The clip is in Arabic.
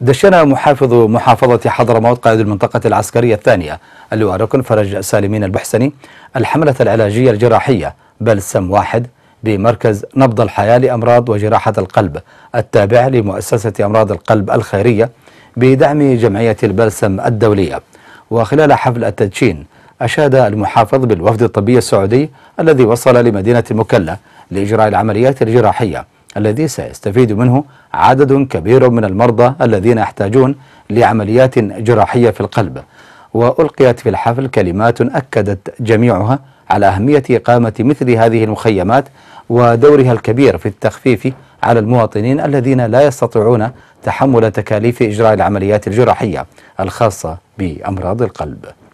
دشنا محافظ محافظة حضرموت قائد المنطقة العسكرية الثانية اللواء ركن فرج سالمين البحسني الحملة العلاجية الجراحية بلسم واحد بمركز نبض الحياة لأمراض وجراحة القلب التابع لمؤسسة أمراض القلب الخيرية بدعم جمعية البلسم الدولية وخلال حفل التدشين أشاد المحافظ بالوفد الطبي السعودي الذي وصل لمدينة مكلا لإجراء العمليات الجراحية الذي سيستفيد منه عدد كبير من المرضى الذين يحتاجون لعمليات جراحية في القلب وألقيت في الحفل كلمات أكدت جميعها على أهمية إقامة مثل هذه المخيمات ودورها الكبير في التخفيف على المواطنين الذين لا يستطيعون تحمل تكاليف إجراء العمليات الجراحية الخاصة بأمراض القلب